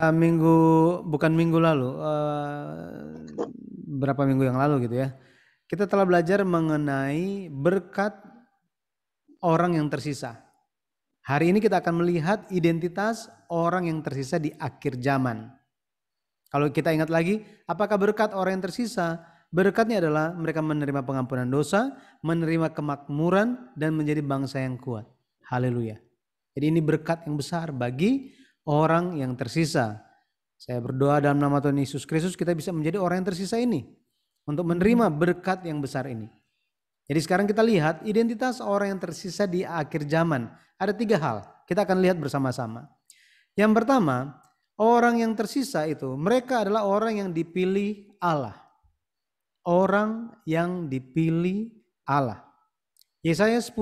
uh, minggu bukan minggu lalu, uh, berapa minggu yang lalu gitu ya. Kita telah belajar mengenai berkat orang yang tersisa. Hari ini kita akan melihat identitas orang yang tersisa di akhir zaman. Kalau kita ingat lagi, apakah berkat orang yang tersisa? Berkatnya adalah mereka menerima pengampunan dosa, menerima kemakmuran, dan menjadi bangsa yang kuat. Haleluya. Jadi ini berkat yang besar bagi orang yang tersisa. Saya berdoa dalam nama Tuhan Yesus Kristus kita bisa menjadi orang yang tersisa ini. Untuk menerima berkat yang besar ini. Jadi sekarang kita lihat identitas orang yang tersisa di akhir zaman. Ada tiga hal. Kita akan lihat bersama-sama. Yang pertama, orang yang tersisa itu mereka adalah orang yang dipilih Allah. Orang yang dipilih Allah. Yesaya 10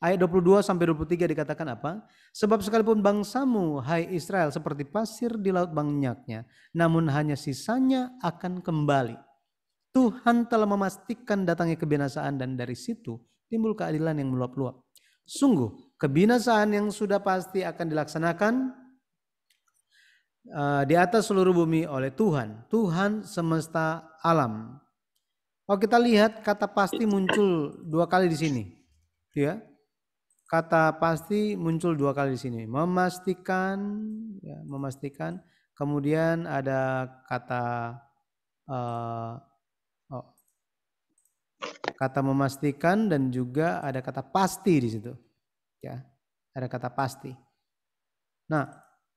ayat 22 sampai 23 dikatakan apa? Sebab sekalipun bangsamu hai Israel seperti pasir di laut banyaknya, namun hanya sisanya akan kembali. Tuhan telah memastikan datangnya kebinasaan dan dari situ timbul keadilan yang meluap-luap. Sungguh kebinasaan yang sudah pasti akan dilaksanakan eh, di atas seluruh bumi oleh Tuhan, Tuhan semesta alam kalau oh, kita lihat kata pasti iya. muncul dua kali di sini, ya. Kata pasti muncul dua kali di sini. Memastikan, ya, memastikan. Kemudian ada kata uh, oh, kata memastikan dan juga ada kata pasti di situ, ya. Ada kata pasti. Nah,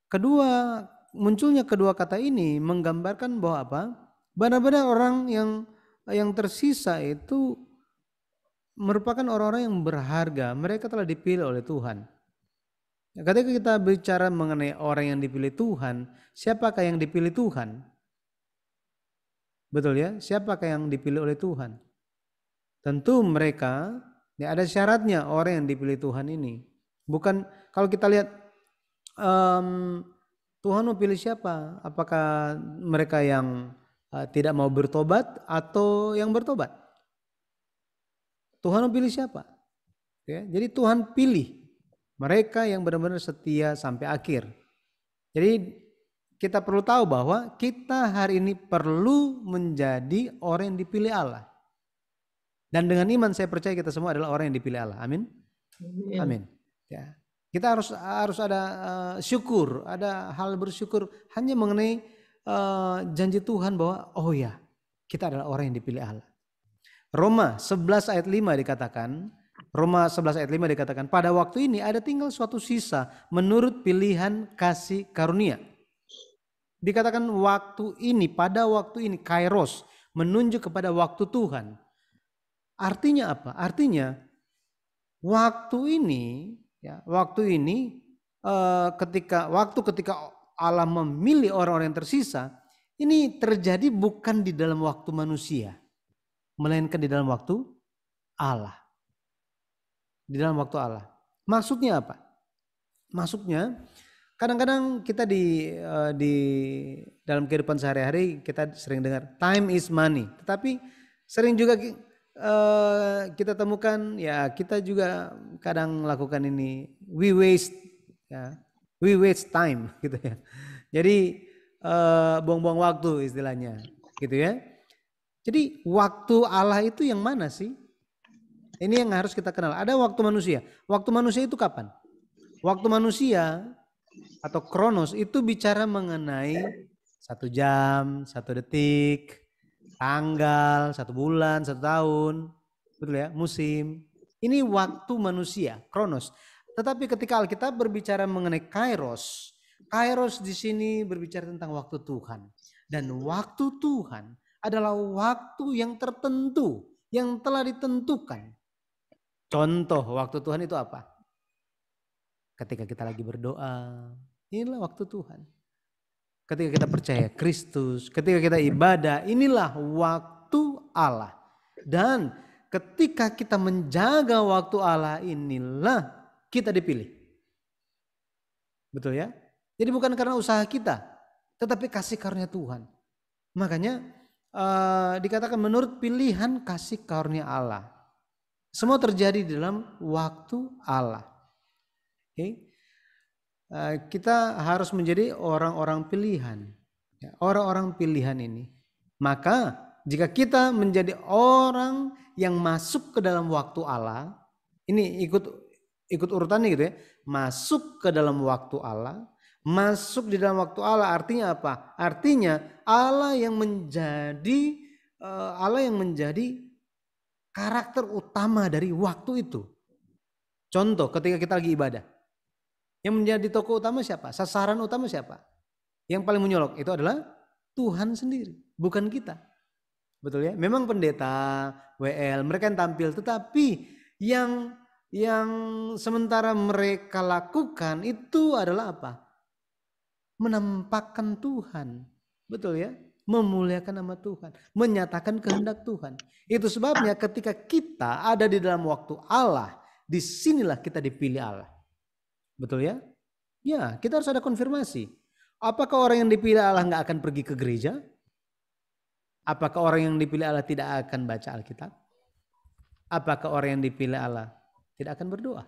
kedua munculnya kedua kata ini menggambarkan bahwa apa? Benar-benar orang yang yang tersisa itu merupakan orang-orang yang berharga. Mereka telah dipilih oleh Tuhan. Nah, ketika kita bicara mengenai orang yang dipilih Tuhan, siapakah yang dipilih Tuhan? Betul ya? Siapakah yang dipilih oleh Tuhan? Tentu mereka, ya ada syaratnya orang yang dipilih Tuhan ini. Bukan kalau kita lihat um, Tuhan mau pilih siapa? Apakah mereka yang Eh, tidak mau bertobat atau yang bertobat. Tuhan pilih siapa? Ya, jadi Tuhan pilih mereka yang benar-benar setia sampai akhir. Jadi kita perlu tahu bahwa kita hari ini perlu menjadi orang yang dipilih Allah. Dan dengan iman saya percaya kita semua adalah orang yang dipilih Allah. Amin. Amin. Ya. Kita harus harus ada uh, syukur, ada hal bersyukur hanya mengenai Eh, janji Tuhan bahwa oh ya, kita adalah orang yang dipilih Allah. Roma 11 ayat 5 dikatakan, Roma 11 ayat 5 dikatakan, pada waktu ini ada tinggal suatu sisa menurut pilihan kasih karunia. Dikatakan waktu ini, pada waktu ini, kairos, menunjuk kepada waktu Tuhan. Artinya apa? Artinya waktu ini, ya, waktu ini eh, ketika waktu ketika Allah memilih orang-orang yang tersisa, ini terjadi bukan di dalam waktu manusia, melainkan di dalam waktu Allah. Di dalam waktu Allah. Maksudnya apa? Maksudnya kadang-kadang kita di eh, di dalam kehidupan sehari-hari kita sering dengar time is money, tetapi sering juga eh, kita temukan ya kita juga kadang lakukan ini we waste ya We waste time gitu ya. Jadi buang eh, buang-buang waktu istilahnya gitu ya. Jadi waktu Allah itu yang mana sih? Ini yang harus kita kenal. Ada waktu manusia. Waktu manusia itu kapan? Waktu manusia atau kronos itu bicara mengenai satu jam, satu detik, tanggal, satu bulan, satu tahun, betul ya, musim. Ini waktu manusia, kronos. Tetapi ketika Alkitab berbicara mengenai kairos, kairos di sini berbicara tentang waktu Tuhan. Dan waktu Tuhan adalah waktu yang tertentu, yang telah ditentukan. Contoh waktu Tuhan itu apa? Ketika kita lagi berdoa, inilah waktu Tuhan. Ketika kita percaya Kristus, ketika kita ibadah, inilah waktu Allah. Dan ketika kita menjaga waktu Allah inilah kita dipilih. Betul ya? Jadi bukan karena usaha kita, tetapi kasih karunia Tuhan. Makanya uh, dikatakan menurut pilihan kasih karunia Allah. Semua terjadi dalam waktu Allah. Okay. Eh, kita harus menjadi orang-orang pilihan. Ya, orang-orang pilihan ini. Maka jika kita menjadi orang yang masuk ke dalam waktu Allah, ini ikut ikut urutannya gitu ya, masuk ke dalam waktu Allah, masuk di dalam waktu Allah artinya apa? Artinya Allah yang menjadi eh, Allah yang menjadi karakter utama dari waktu itu. Contoh ketika kita lagi ibadah. Yang menjadi toko utama siapa? Sasaran utama siapa? Yang paling menyolok itu adalah Tuhan sendiri, bukan kita. Betul ya? Memang pendeta, WL, mereka yang tampil tetapi yang yang sementara mereka lakukan itu adalah apa? Menampakkan Tuhan. Betul ya? Memuliakan nama Tuhan. Menyatakan kehendak Tuhan. Itu sebabnya ketika kita ada di dalam waktu Allah, disinilah kita dipilih Allah. Betul ya? Ya, kita harus ada konfirmasi. Apakah orang yang dipilih Allah nggak akan pergi ke gereja? Apakah orang yang dipilih Allah tidak akan baca Alkitab? Apakah orang yang dipilih Allah tidak akan berdoa.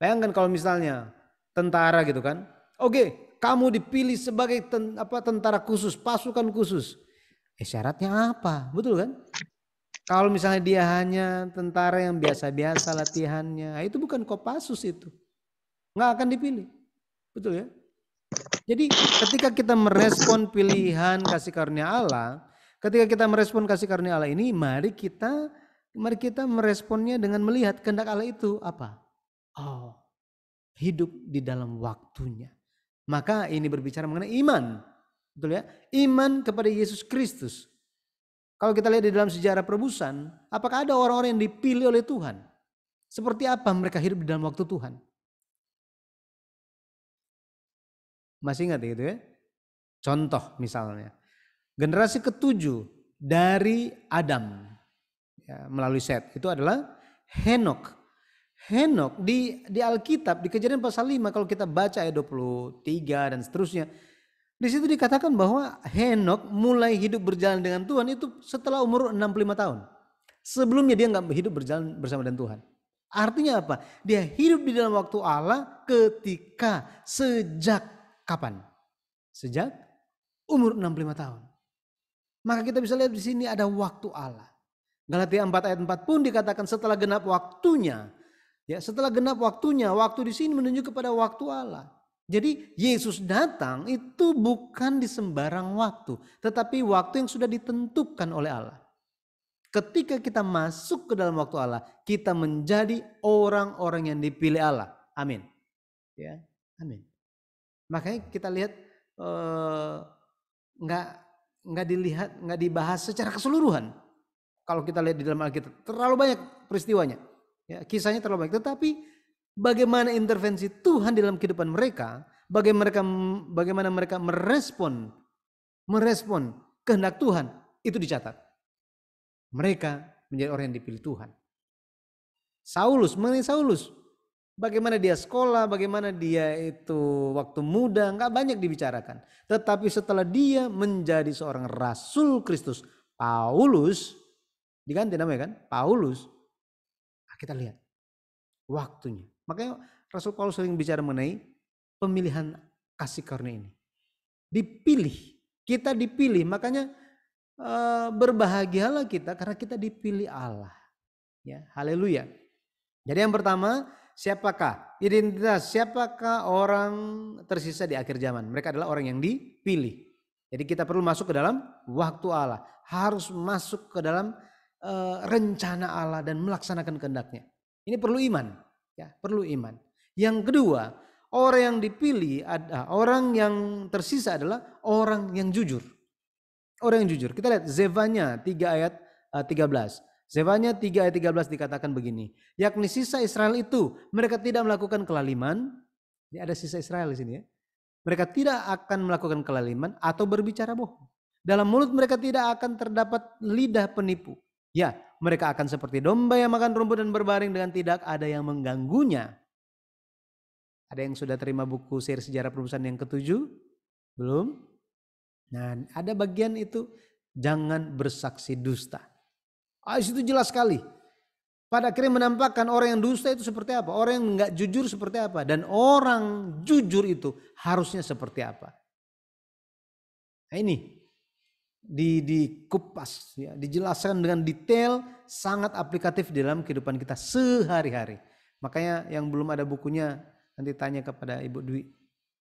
Bayangkan kalau misalnya tentara gitu kan. Oke, kamu dipilih sebagai ten, apa tentara khusus, pasukan khusus. Eh syaratnya apa? Betul kan? Kalau misalnya dia hanya tentara yang biasa-biasa latihannya, nah itu bukan kopassus itu. Enggak akan dipilih. Betul ya? Jadi ketika kita merespon pilihan kasih karunia Allah, ketika kita merespon kasih karunia Allah ini, mari kita Mari kita meresponnya dengan melihat kehendak Allah itu apa? Oh, hidup di dalam waktunya. Maka ini berbicara mengenai iman. Betul ya? Iman kepada Yesus Kristus. Kalau kita lihat di dalam sejarah perebusan, apakah ada orang-orang yang dipilih oleh Tuhan? Seperti apa mereka hidup di dalam waktu Tuhan? Masih ingat gitu ya? Contoh misalnya. Generasi ketujuh dari Adam ya, melalui Set itu adalah Henok. Henok di di Alkitab di Kejadian pasal 5 kalau kita baca ayat 23 dan seterusnya di situ dikatakan bahwa Henok mulai hidup berjalan dengan Tuhan itu setelah umur 65 tahun. Sebelumnya dia nggak hidup berjalan bersama dengan Tuhan. Artinya apa? Dia hidup di dalam waktu Allah ketika sejak kapan? Sejak umur 65 tahun. Maka kita bisa lihat di sini ada waktu Allah. Galatia 4 ayat 4 pun dikatakan setelah genap waktunya. Ya, setelah genap waktunya, waktu di sini menunjuk kepada waktu Allah. Jadi Yesus datang itu bukan di sembarang waktu, tetapi waktu yang sudah ditentukan oleh Allah. Ketika kita masuk ke dalam waktu Allah, kita menjadi orang-orang yang dipilih Allah. Amin. Ya, amin. Makanya kita lihat eh, nggak uh, nggak dilihat nggak dibahas secara keseluruhan kalau kita lihat di dalam Alkitab, terlalu banyak peristiwanya. Ya, kisahnya terlalu banyak. Tetapi bagaimana intervensi Tuhan di dalam kehidupan mereka, bagaimana mereka bagaimana mereka merespon merespon kehendak Tuhan itu dicatat. Mereka menjadi orang yang dipilih Tuhan. Saulus, mengenai Saulus, bagaimana dia sekolah, bagaimana dia itu waktu muda, nggak banyak dibicarakan. Tetapi setelah dia menjadi seorang rasul Kristus, Paulus Diganti namanya kan Paulus. Nah, kita lihat waktunya. Makanya Rasul Paulus sering bicara mengenai pemilihan kasih karunia ini. Dipilih, kita dipilih. Makanya eh, berbahagialah kita karena kita dipilih Allah. Ya, haleluya. Jadi yang pertama, siapakah identitas siapakah orang tersisa di akhir zaman? Mereka adalah orang yang dipilih. Jadi kita perlu masuk ke dalam waktu Allah, harus masuk ke dalam Eh, rencana Allah dan melaksanakan kehendaknya. Ini perlu iman, ya, perlu iman. Yang kedua, orang yang dipilih ada ah, orang yang tersisa adalah orang yang jujur. Orang yang jujur. Kita lihat Zevanya 3 ayat 13. Eh, Zevanya 3 ayat 13 dikatakan begini, yakni sisa Israel itu mereka tidak melakukan kelaliman, ini ada sisa Israel di sini ya. Mereka tidak akan melakukan kelaliman atau berbicara bohong. Dalam mulut mereka tidak akan terdapat lidah penipu Ya, mereka akan seperti domba yang makan rumput dan berbaring dengan tidak ada yang mengganggunya. Ada yang sudah terima buku seri sejarah perumusan yang ketujuh? Belum? Nah, ada bagian itu jangan bersaksi dusta. Ah, itu jelas sekali. Pada akhirnya menampakkan orang yang dusta itu seperti apa, orang yang nggak jujur seperti apa, dan orang jujur itu harusnya seperti apa. Nah ini di dikupas ya, dijelaskan dengan detail sangat aplikatif di dalam kehidupan kita sehari-hari. Makanya yang belum ada bukunya nanti tanya kepada Ibu Dwi.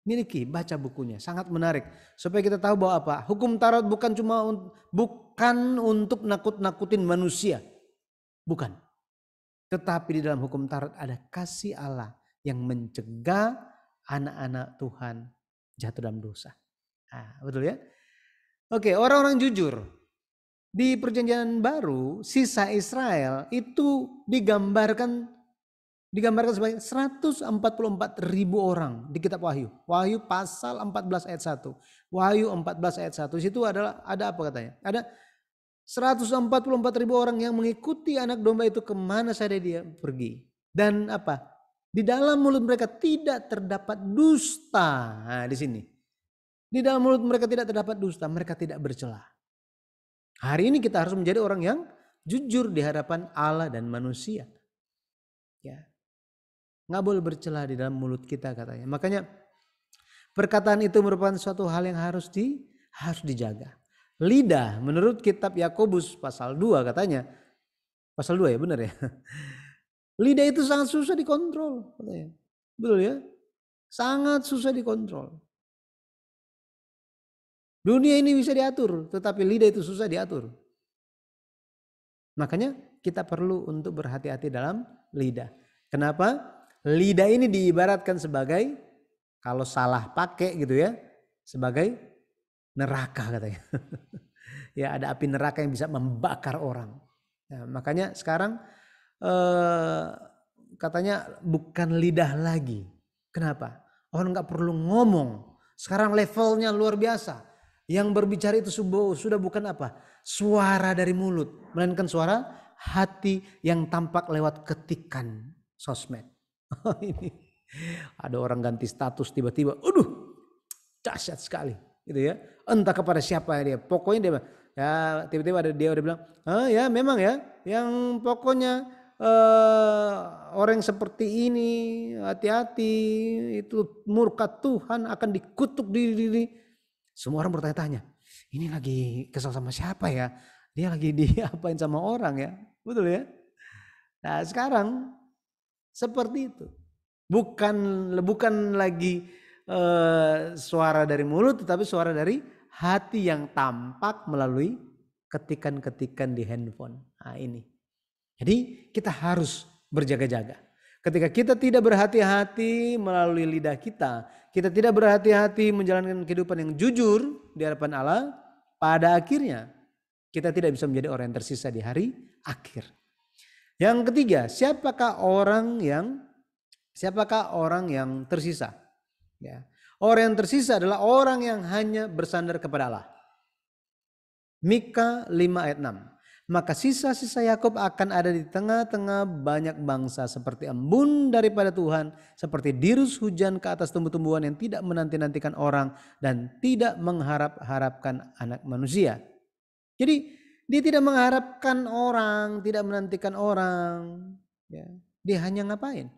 Miliki, baca bukunya, sangat menarik supaya kita tahu bahwa apa? Hukum tarot bukan cuma bukan untuk nakut-nakutin manusia. Bukan. Tetapi di dalam hukum tarot ada kasih Allah yang mencegah anak-anak Tuhan jatuh dalam dosa. Nah, betul ya? Oke, orang-orang jujur. Di perjanjian baru, sisa Israel itu digambarkan digambarkan sebagai 144 ribu orang di kitab Wahyu. Wahyu pasal 14 ayat 1. Wahyu 14 ayat 1. situ adalah ada apa katanya? Ada 144 ribu orang yang mengikuti anak domba itu kemana saja dia pergi. Dan apa? Di dalam mulut mereka tidak terdapat dusta. Nah, di sini. Di dalam mulut mereka tidak terdapat dusta, mereka tidak bercela. Hari ini kita harus menjadi orang yang jujur di hadapan Allah dan manusia. Ya. Nggak boleh bercela di dalam mulut kita katanya. Makanya perkataan itu merupakan suatu hal yang harus di harus dijaga. Lidah menurut kitab Yakobus pasal 2 katanya. Pasal 2 ya benar ya. Lidah itu sangat susah dikontrol katanya. Betul ya? Sangat susah dikontrol. Dunia ini bisa diatur, tetapi lidah itu susah diatur. Makanya kita perlu untuk berhati-hati dalam lidah. Kenapa? Lidah ini diibaratkan sebagai kalau salah pakai gitu ya, sebagai neraka katanya. ya ada api neraka yang bisa membakar orang. Ya, makanya sekarang eh, katanya bukan lidah lagi. Kenapa? Orang nggak perlu ngomong. Sekarang levelnya luar biasa yang berbicara itu sudah bukan apa? Suara dari mulut. Melainkan suara hati yang tampak lewat ketikan sosmed. ini ada orang ganti status tiba-tiba, aduh dahsyat sekali gitu ya. Entah kepada siapa dia. Pokoknya dia ya tiba-tiba ada dia udah bilang, ah, ya memang ya yang pokoknya eh, orang seperti ini hati-hati itu murka Tuhan akan dikutuk diri-diri semua orang bertanya-tanya, ini lagi kesal sama siapa ya? Dia lagi diapain sama orang ya? Betul ya? Nah sekarang seperti itu. Bukan bukan lagi uh, suara dari mulut tetapi suara dari hati yang tampak melalui ketikan-ketikan di handphone. Nah ini. Jadi kita harus berjaga-jaga. Ketika kita tidak berhati-hati melalui lidah kita, kita tidak berhati-hati menjalankan kehidupan yang jujur di hadapan Allah, pada akhirnya kita tidak bisa menjadi orang yang tersisa di hari akhir. Yang ketiga, siapakah orang yang siapakah orang yang tersisa? Ya. Orang yang tersisa adalah orang yang hanya bersandar kepada Allah. Mika 5 ayat 6. Maka sisa-sisa Yakub akan ada di tengah-tengah banyak bangsa seperti embun daripada Tuhan, seperti dirus hujan ke atas tumbuh-tumbuhan yang tidak menanti-nantikan orang dan tidak mengharap-harapkan anak manusia. Jadi dia tidak mengharapkan orang, tidak menantikan orang. Ya. Dia hanya ngapain?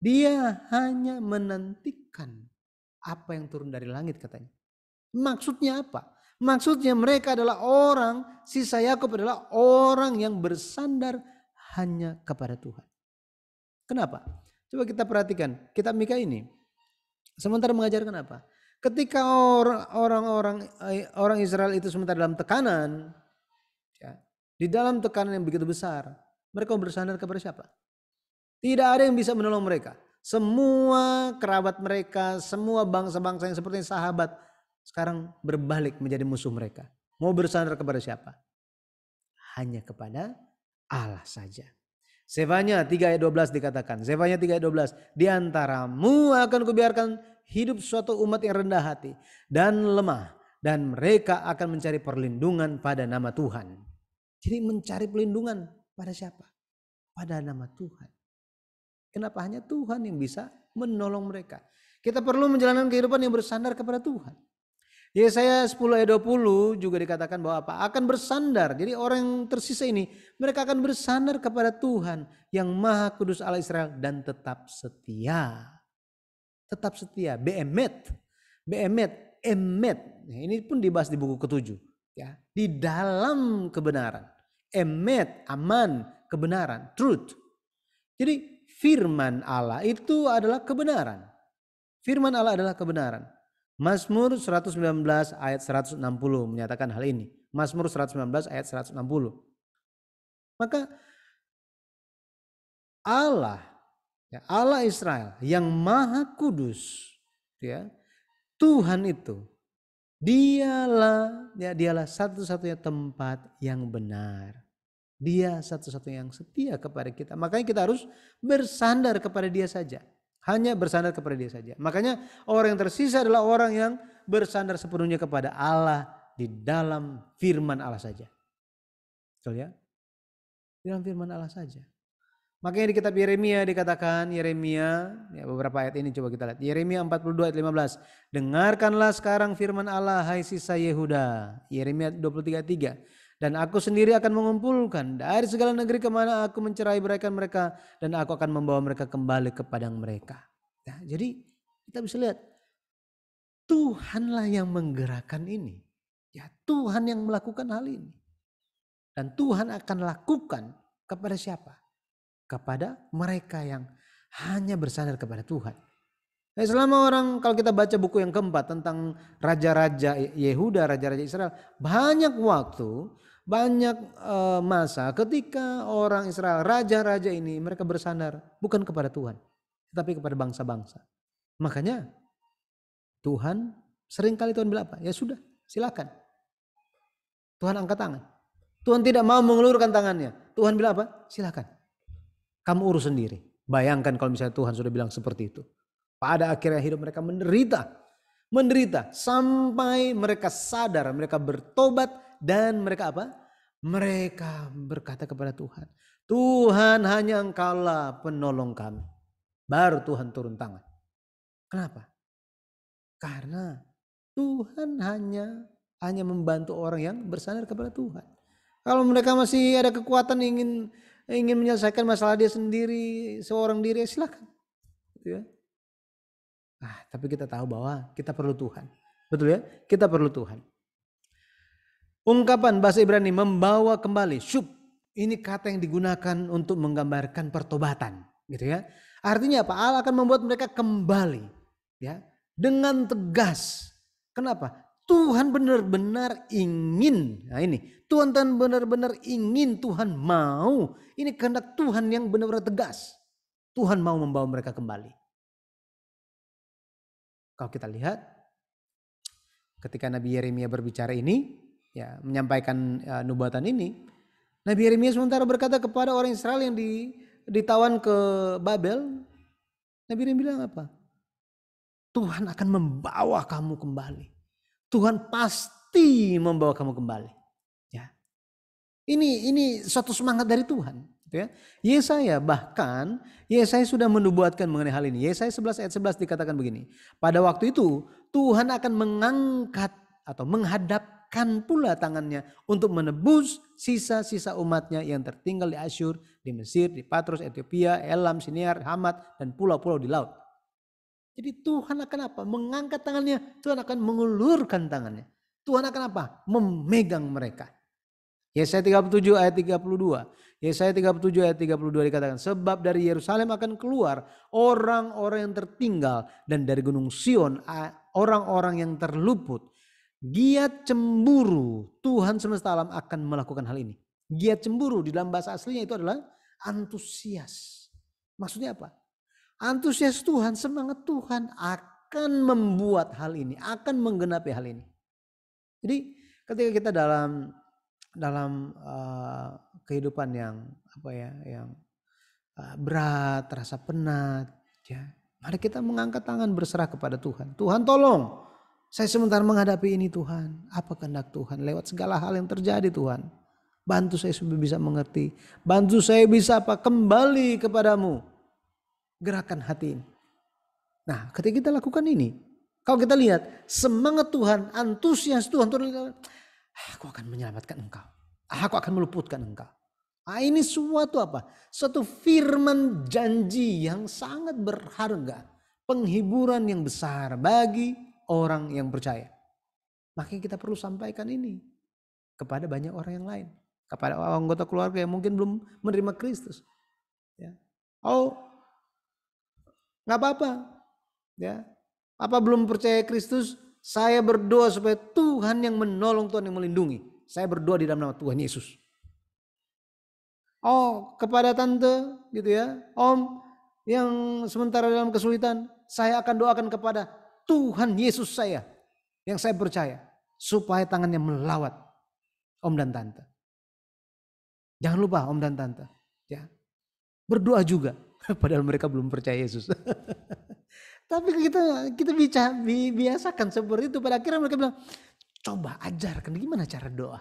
Dia hanya menantikan apa yang turun dari langit katanya. Maksudnya apa? Maksudnya mereka adalah orang, sisa Yakub adalah orang yang bersandar hanya kepada Tuhan. Kenapa? Coba kita perhatikan kitab Mika ini. Sementara mengajarkan apa? Ketika orang-orang eh, orang Israel itu sementara dalam tekanan, ya, di dalam tekanan yang begitu besar, mereka bersandar kepada siapa? Tidak ada yang bisa menolong mereka. Semua kerabat mereka, semua bangsa-bangsa yang seperti sahabat, sekarang berbalik menjadi musuh mereka. Mau bersandar kepada siapa? Hanya kepada Allah saja. Zefanya 3 ayat 12 dikatakan. Zefanya 3 ayat 12. Di antaramu akan kubiarkan hidup suatu umat yang rendah hati dan lemah. Dan mereka akan mencari perlindungan pada nama Tuhan. Jadi mencari perlindungan pada siapa? Pada nama Tuhan. Kenapa hanya Tuhan yang bisa menolong mereka? Kita perlu menjalankan kehidupan yang bersandar kepada Tuhan. Yesaya ya, 10 ayat 20 juga dikatakan bahwa apa? Akan bersandar. Jadi orang yang tersisa ini mereka akan bersandar kepada Tuhan yang Maha Kudus Allah Israel dan tetap setia. Tetap setia, beemet. Beemet, emet. Nah, ini pun dibahas di buku ketujuh, ya. Di dalam kebenaran. Emet, aman, kebenaran, truth. Jadi firman Allah itu adalah kebenaran. Firman Allah adalah kebenaran. Mazmur 119 ayat 160 menyatakan hal ini. Mazmur 119 ayat 160. Maka Allah ya Allah Israel yang maha kudus ya Tuhan itu dialah ya dialah satu-satunya tempat yang benar. Dia satu-satunya yang setia kepada kita. Makanya kita harus bersandar kepada dia saja. Hanya bersandar kepada dia saja. Makanya orang yang tersisa adalah orang yang bersandar sepenuhnya kepada Allah di dalam firman Allah saja. Betul ya? Di dalam firman Allah saja. Makanya di kitab Yeremia dikatakan Yeremia, ya beberapa ayat ini coba kita lihat. Yeremia 42 ayat 15. Dengarkanlah sekarang firman Allah hai sisa Yehuda. Yeremia 23 ayat 3. Dan aku sendiri akan mengumpulkan dari segala negeri kemana aku mencerai beraikan mereka. Dan aku akan membawa mereka kembali ke padang mereka. Nah, jadi kita bisa lihat. Tuhanlah yang menggerakkan ini. Ya Tuhan yang melakukan hal ini. Dan Tuhan akan lakukan kepada siapa? Kepada mereka yang hanya bersandar kepada Tuhan. Nah, selama orang kalau kita baca buku yang keempat tentang raja-raja Yehuda, raja-raja Israel, banyak waktu banyak eh, masa ketika orang Israel raja-raja ini mereka bersandar bukan kepada Tuhan tetapi kepada bangsa-bangsa. Makanya Tuhan seringkali Tuhan bilang apa? Ya sudah, silakan. Tuhan angkat tangan. Tuhan tidak mau mengelurkan tangannya. Tuhan bilang apa? Silakan. Kamu urus sendiri. Bayangkan kalau misalnya Tuhan sudah bilang seperti itu. Pada akhirnya hidup mereka menderita. Menderita sampai mereka sadar, mereka bertobat dan mereka apa? Mereka berkata kepada Tuhan, Tuhan hanya engkaulah penolong kami. Baru Tuhan turun tangan. Kenapa? Karena Tuhan hanya hanya membantu orang yang bersandar kepada Tuhan. Kalau mereka masih ada kekuatan ingin ingin menyelesaikan masalah dia sendiri seorang diri silahkan. Ya silakan. Gitu ya. Ah, tapi kita tahu bahwa kita perlu Tuhan. Betul ya? Kita perlu Tuhan. Ungkapan bahasa Ibrani membawa kembali. Syub. Ini kata yang digunakan untuk menggambarkan pertobatan. Gitu ya. Artinya apa? Allah akan membuat mereka kembali. Ya. Dengan tegas. Kenapa? Tuhan benar-benar ingin. Nah ini, Tuhan Tuhan benar-benar ingin, Tuhan mau. Ini kehendak Tuhan yang benar-benar tegas. Tuhan mau membawa mereka kembali. Kalau kita lihat ketika Nabi Yeremia berbicara ini, ya menyampaikan ya, nubuatan ini, Nabi Yeremia sementara berkata kepada orang Israel yang di, ditawan ke Babel, Nabi Yeremia bilang apa? Tuhan akan membawa kamu kembali. Tuhan pasti membawa kamu kembali. Ya. Ini ini suatu semangat dari Tuhan. Gitu ya. Yesaya bahkan Yesaya sudah menubuatkan mengenai hal ini. Yesaya 11 ayat 11 dikatakan begini. Pada waktu itu Tuhan akan mengangkat atau menghadap gerakkan pula tangannya untuk menebus sisa-sisa umatnya yang tertinggal di Asyur, di Mesir, di Patros, Ethiopia, Elam, Siniar, Hamat, dan pulau-pulau di laut. Jadi Tuhan akan apa? Mengangkat tangannya, Tuhan akan mengulurkan tangannya. Tuhan akan apa? Memegang mereka. Yesaya 37 ayat 32. Yesaya 37 ayat 32 dikatakan, sebab dari Yerusalem akan keluar orang-orang yang tertinggal dan dari gunung Sion orang-orang yang terluput Giat cemburu, Tuhan semesta alam akan melakukan hal ini. Giat cemburu di dalam bahasa aslinya itu adalah antusias. Maksudnya apa? Antusias Tuhan, semangat Tuhan akan membuat hal ini, akan menggenapi hal ini. Jadi ketika kita dalam dalam uh, kehidupan yang apa ya, yang uh, berat, terasa penat, ya, mari kita mengangkat tangan berserah kepada Tuhan. Tuhan tolong, saya sementara menghadapi ini Tuhan. Apa kehendak Tuhan? Lewat segala hal yang terjadi Tuhan. Bantu saya supaya bisa mengerti. Bantu saya bisa apa? Kembali kepadamu. Gerakan hati ini. Nah ketika kita lakukan ini. Kalau kita lihat semangat Tuhan, antusias Tuhan. Tuhan ah, aku akan menyelamatkan engkau. Ah, aku akan meluputkan engkau. Nah, ini suatu apa? Suatu firman janji yang sangat berharga. Penghiburan yang besar bagi orang yang percaya. Makanya kita perlu sampaikan ini kepada banyak orang yang lain, kepada anggota keluarga yang mungkin belum menerima Kristus. Ya. Oh, nggak apa-apa. Ya, apa belum percaya Kristus? Saya berdoa supaya Tuhan yang menolong, Tuhan yang melindungi. Saya berdoa di dalam nama Tuhan Yesus. Oh, kepada tante gitu ya. Om yang sementara dalam kesulitan, saya akan doakan kepada Tuhan Yesus saya yang saya percaya supaya tangannya melawat om dan tante. Jangan lupa om dan tante, ya. Berdoa juga padahal mereka belum percaya Yesus. Tapi kita kita bisa biasakan seperti itu pada akhirnya mereka bilang, "Coba ajarkan gimana cara doa."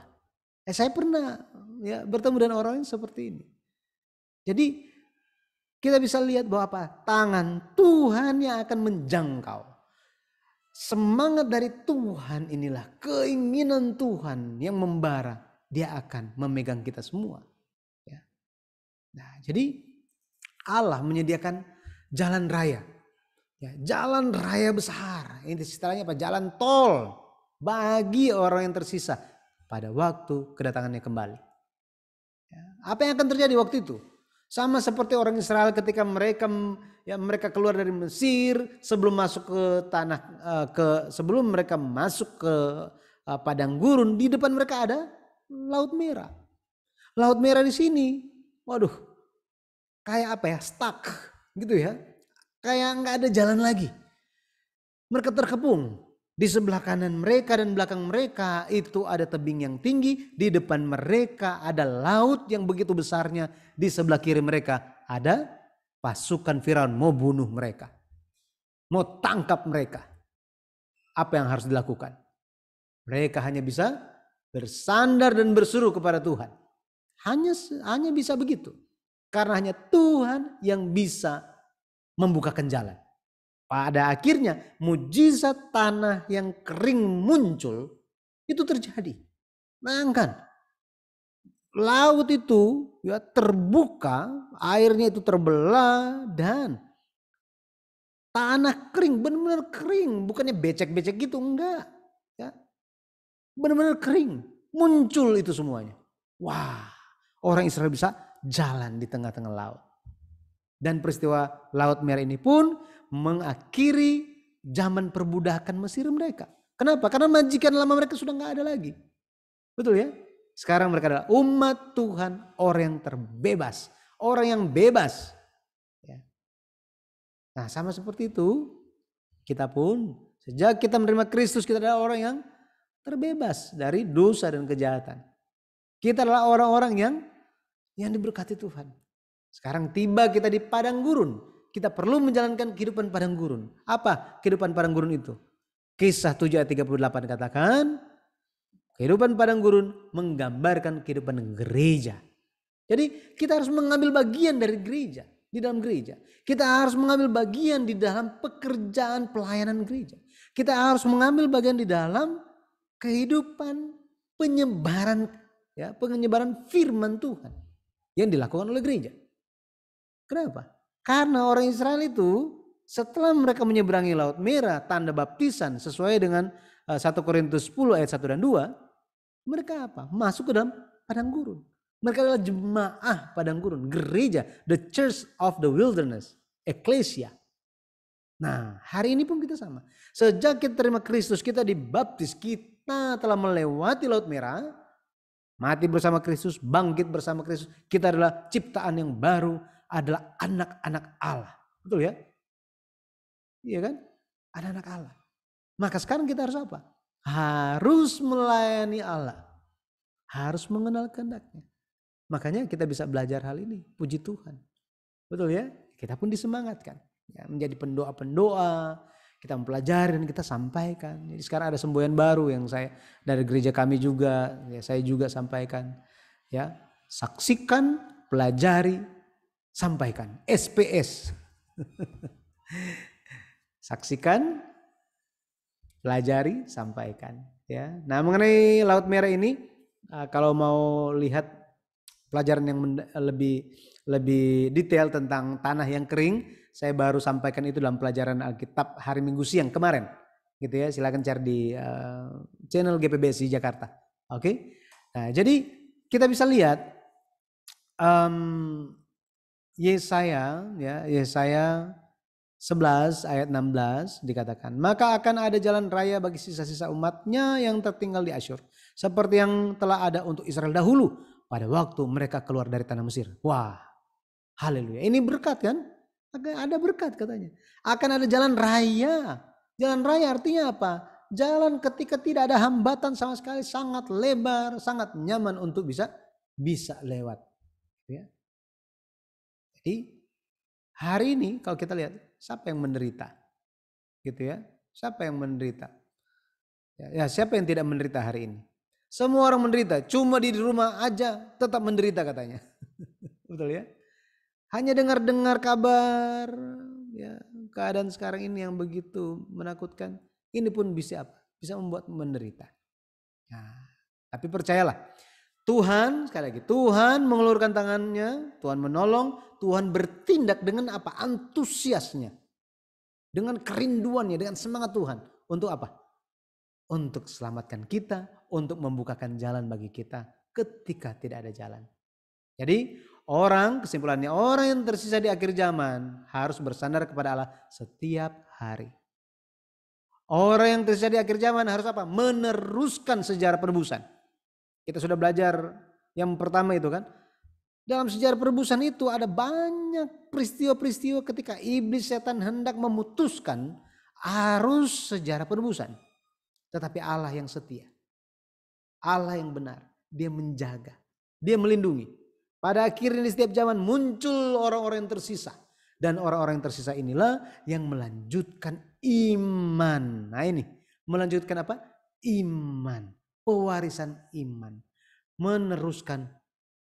Eh, saya pernah ya bertemu dengan orang yang seperti ini. Jadi kita bisa lihat bahwa apa? Tangan Tuhan yang akan menjangkau semangat dari Tuhan inilah keinginan Tuhan yang membara. Dia akan memegang kita semua. Ya. Nah, jadi Allah menyediakan jalan raya. Ya, jalan raya besar. Ini istilahnya apa? Jalan tol bagi orang yang tersisa pada waktu kedatangannya kembali. Ya. Apa yang akan terjadi waktu itu? Sama seperti orang Israel ketika mereka ya mereka keluar dari Mesir sebelum masuk ke tanah eh, ke sebelum mereka masuk ke eh, padang gurun di depan mereka ada laut merah. Laut merah di sini. Waduh. Kayak apa ya? Stuck gitu ya. Kayak nggak ada jalan lagi. Mereka terkepung. Di sebelah kanan mereka dan belakang mereka itu ada tebing yang tinggi. Di depan mereka ada laut yang begitu besarnya. Di sebelah kiri mereka ada Pasukan Firaun mau bunuh mereka. Mau tangkap mereka. Apa yang harus dilakukan? Mereka hanya bisa bersandar dan berseru kepada Tuhan. Hanya hanya bisa begitu. Karena hanya Tuhan yang bisa membukakan jalan. Pada akhirnya mujizat tanah yang kering muncul itu terjadi. Bayangkan laut itu ya terbuka, airnya itu terbelah dan tanah kering, benar-benar kering, bukannya becek-becek gitu, enggak. Ya. Benar-benar kering, muncul itu semuanya. Wah, orang Israel bisa jalan di tengah-tengah laut. Dan peristiwa Laut Merah ini pun mengakhiri zaman perbudakan Mesir mereka. Kenapa? Karena majikan lama mereka sudah nggak ada lagi. Betul ya? Sekarang mereka adalah umat Tuhan, orang yang terbebas, orang yang bebas. Ya. Nah, sama seperti itu, kita pun sejak kita menerima Kristus kita adalah orang yang terbebas dari dosa dan kejahatan. Kita adalah orang-orang yang yang diberkati Tuhan. Sekarang tiba kita di padang gurun. Kita perlu menjalankan kehidupan padang gurun. Apa kehidupan padang gurun itu? Kisah 7 ayat 38 katakan, Kehidupan padang gurun menggambarkan kehidupan gereja. Jadi kita harus mengambil bagian dari gereja, di dalam gereja. Kita harus mengambil bagian di dalam pekerjaan pelayanan gereja. Kita harus mengambil bagian di dalam kehidupan penyebaran ya, penyebaran firman Tuhan yang dilakukan oleh gereja. Kenapa? Karena orang Israel itu setelah mereka menyeberangi laut merah tanda baptisan sesuai dengan 1 eh, Korintus 10 ayat 1 dan 2 mereka apa? Masuk ke dalam padang gurun. Mereka adalah jemaah padang gurun, gereja, the church of the wilderness, ecclesia. Nah, hari ini pun kita sama. Sejak kita terima Kristus, kita dibaptis, kita telah melewati Laut Merah, mati bersama Kristus, bangkit bersama Kristus. Kita adalah ciptaan yang baru, adalah anak-anak Allah. Betul ya? Iya kan? Anak-anak Allah. Maka sekarang kita harus apa? harus melayani Allah. Harus mengenal kehendaknya. Makanya kita bisa belajar hal ini. Puji Tuhan. Betul ya? Kita pun disemangatkan. Ya, menjadi pendoa-pendoa. Kita mempelajari dan kita sampaikan. Jadi sekarang ada semboyan baru yang saya dari gereja kami juga. Ya, saya juga sampaikan. Ya, saksikan, pelajari, sampaikan. SPS. saksikan, pelajari, sampaikan. Ya. Nah mengenai Laut Merah ini, eh, kalau mau lihat pelajaran yang lebih lebih detail tentang tanah yang kering, saya baru sampaikan itu dalam pelajaran Alkitab hari Minggu siang kemarin, gitu ya. Silakan cari di uh, channel GPBSI Jakarta. Oke. Okay? Nah jadi kita bisa lihat um, Yesaya, ya Yesaya 11 ayat 16 dikatakan, maka akan ada jalan raya bagi sisa-sisa umatnya yang tertinggal di Asyur. Seperti yang telah ada untuk Israel dahulu pada waktu mereka keluar dari tanah Mesir. Wah, haleluya. Ini berkat kan? Ada berkat katanya. Akan ada jalan raya. Jalan raya artinya apa? Jalan ketika tidak ada hambatan sama sekali sangat lebar, sangat nyaman untuk bisa bisa lewat. Ya. Jadi hari ini kalau kita lihat siapa yang menderita? Gitu ya. Siapa yang menderita? Ya, ya, siapa yang tidak menderita hari ini? Semua orang menderita, cuma di rumah aja tetap menderita katanya. Betul ya? Hanya dengar-dengar kabar ya, keadaan sekarang ini yang begitu menakutkan, ini pun bisa apa? Bisa membuat menderita. Nah, tapi percayalah, Tuhan, sekali lagi, Tuhan mengelurkan tangannya, Tuhan menolong, Tuhan bertindak dengan apa? Antusiasnya. Dengan kerinduannya, dengan semangat Tuhan. Untuk apa? Untuk selamatkan kita, untuk membukakan jalan bagi kita ketika tidak ada jalan. Jadi orang, kesimpulannya orang yang tersisa di akhir zaman harus bersandar kepada Allah setiap hari. Orang yang tersisa di akhir zaman harus apa? Meneruskan sejarah penebusan kita sudah belajar yang pertama itu kan. Dalam sejarah perebusan itu ada banyak peristiwa-peristiwa ketika iblis setan hendak memutuskan arus sejarah perebusan. Tetapi Allah yang setia. Allah yang benar. Dia menjaga. Dia melindungi. Pada akhirnya di setiap zaman muncul orang-orang yang tersisa. Dan orang-orang yang tersisa inilah yang melanjutkan iman. Nah ini melanjutkan apa? Iman pewarisan iman, meneruskan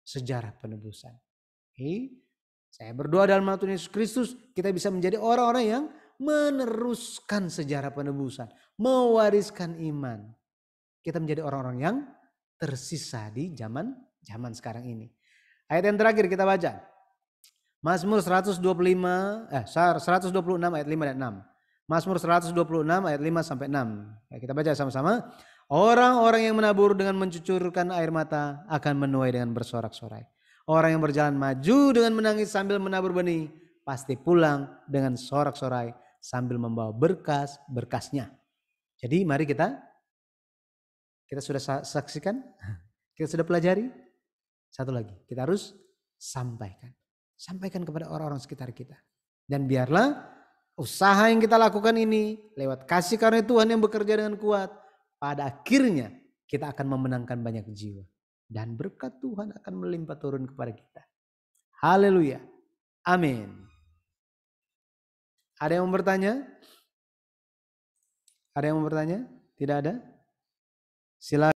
sejarah penebusan. Oke. Saya berdoa dalam nama Tuhan Yesus Kristus kita bisa menjadi orang-orang yang meneruskan sejarah penebusan, mewariskan iman. Kita menjadi orang-orang yang tersisa di zaman zaman sekarang ini. Ayat yang terakhir kita baca. Mazmur 125 eh 126 ayat 5 dan 6. Mazmur 126 ayat 5 sampai 6. kita baca sama-sama. Orang-orang yang menabur dengan mencucurkan air mata akan menuai dengan bersorak-sorai. Orang yang berjalan maju dengan menangis sambil menabur benih pasti pulang dengan sorak-sorai sambil membawa berkas-berkasnya. Jadi mari kita kita sudah saksikan, kita sudah pelajari. Satu lagi, kita harus sampaikan. Sampaikan kepada orang-orang sekitar kita. Dan biarlah usaha yang kita lakukan ini lewat kasih karena Tuhan yang bekerja dengan kuat pada akhirnya kita akan memenangkan banyak jiwa. Dan berkat Tuhan akan melimpah turun kepada kita. Haleluya. Amin. Ada yang mau bertanya? Ada yang mau bertanya? Tidak ada? Silakan.